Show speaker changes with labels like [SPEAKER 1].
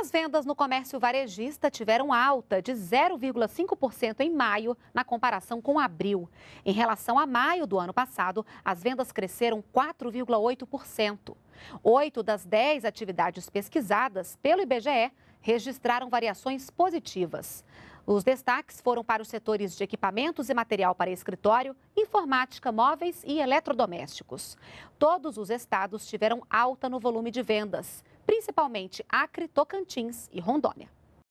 [SPEAKER 1] As vendas no comércio varejista tiveram alta de 0,5% em maio, na comparação com abril. Em relação a maio do ano passado, as vendas cresceram 4,8%. Oito das dez atividades pesquisadas pelo IBGE registraram variações positivas. Os destaques foram para os setores de equipamentos e material para escritório, informática, móveis e eletrodomésticos. Todos os estados tiveram alta no volume de vendas, principalmente Acre, Tocantins e Rondônia.